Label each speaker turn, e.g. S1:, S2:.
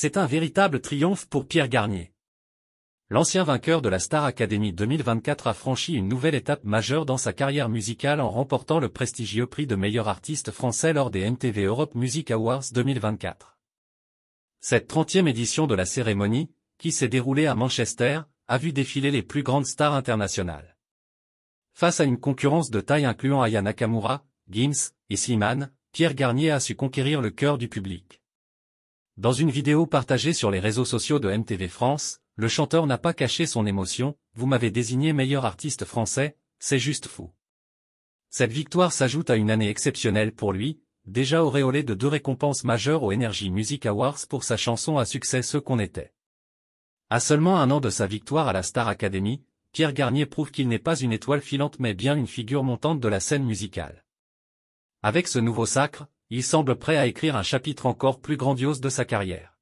S1: C'est un véritable triomphe pour Pierre Garnier. L'ancien vainqueur de la Star Academy 2024 a franchi une nouvelle étape majeure dans sa carrière musicale en remportant le prestigieux prix de meilleur artiste français lors des MTV Europe Music Awards 2024. Cette 30e édition de la cérémonie, qui s'est déroulée à Manchester, a vu défiler les plus grandes stars internationales. Face à une concurrence de taille incluant Aya Nakamura, Gims et Slimane, Pierre Garnier a su conquérir le cœur du public. Dans une vidéo partagée sur les réseaux sociaux de MTV France, le chanteur n'a pas caché son émotion, vous m'avez désigné meilleur artiste français, c'est juste fou. Cette victoire s'ajoute à une année exceptionnelle pour lui, déjà auréolé de deux récompenses majeures aux Energy Music Awards pour sa chanson à succès Ce qu'on était. À seulement un an de sa victoire à la Star Academy, Pierre Garnier prouve qu'il n'est pas une étoile filante mais bien une figure montante de la scène musicale. Avec ce nouveau sacre, il semble prêt à écrire un chapitre encore plus grandiose de sa carrière.